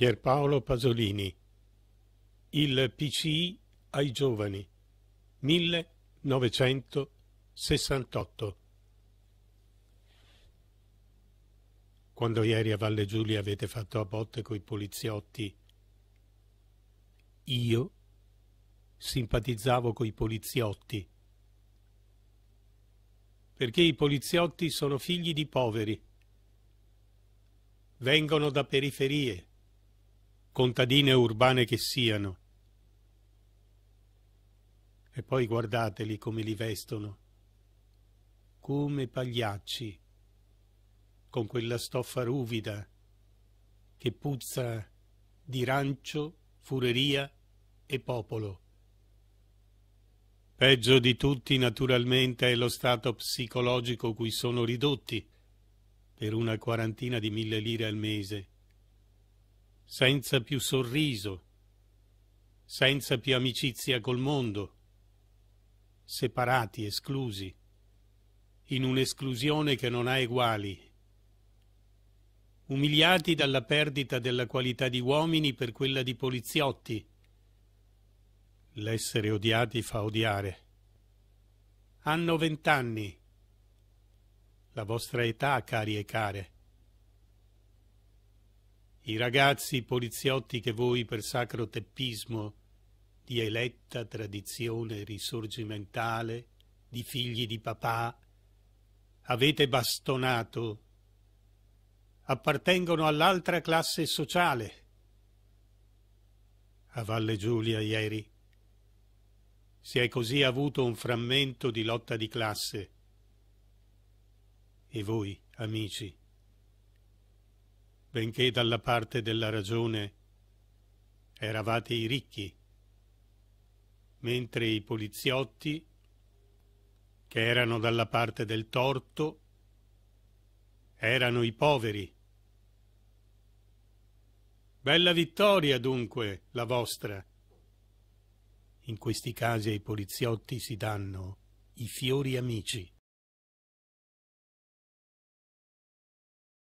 Pierpaolo Pasolini Il PCI ai giovani 1968 Quando ieri a Valle Giulia avete fatto a botte coi poliziotti io simpatizzavo coi poliziotti perché i poliziotti sono figli di poveri vengono da periferie contadine urbane che siano. E poi guardateli come li vestono, come pagliacci, con quella stoffa ruvida che puzza di rancio, fureria e popolo. Peggio di tutti naturalmente è lo stato psicologico cui sono ridotti per una quarantina di mille lire al mese senza più sorriso, senza più amicizia col mondo, separati, esclusi, in un'esclusione che non ha eguali, umiliati dalla perdita della qualità di uomini per quella di poliziotti. L'essere odiati fa odiare. Hanno vent'anni. La vostra età, cari e care i ragazzi poliziotti che voi per sacro teppismo di eletta tradizione risorgimentale, di figli di papà, avete bastonato, appartengono all'altra classe sociale. A Valle Giulia ieri si è così avuto un frammento di lotta di classe. E voi, amici, benché dalla parte della ragione eravate i ricchi, mentre i poliziotti, che erano dalla parte del torto, erano i poveri. Bella vittoria dunque la vostra. In questi casi ai poliziotti si danno i fiori amici.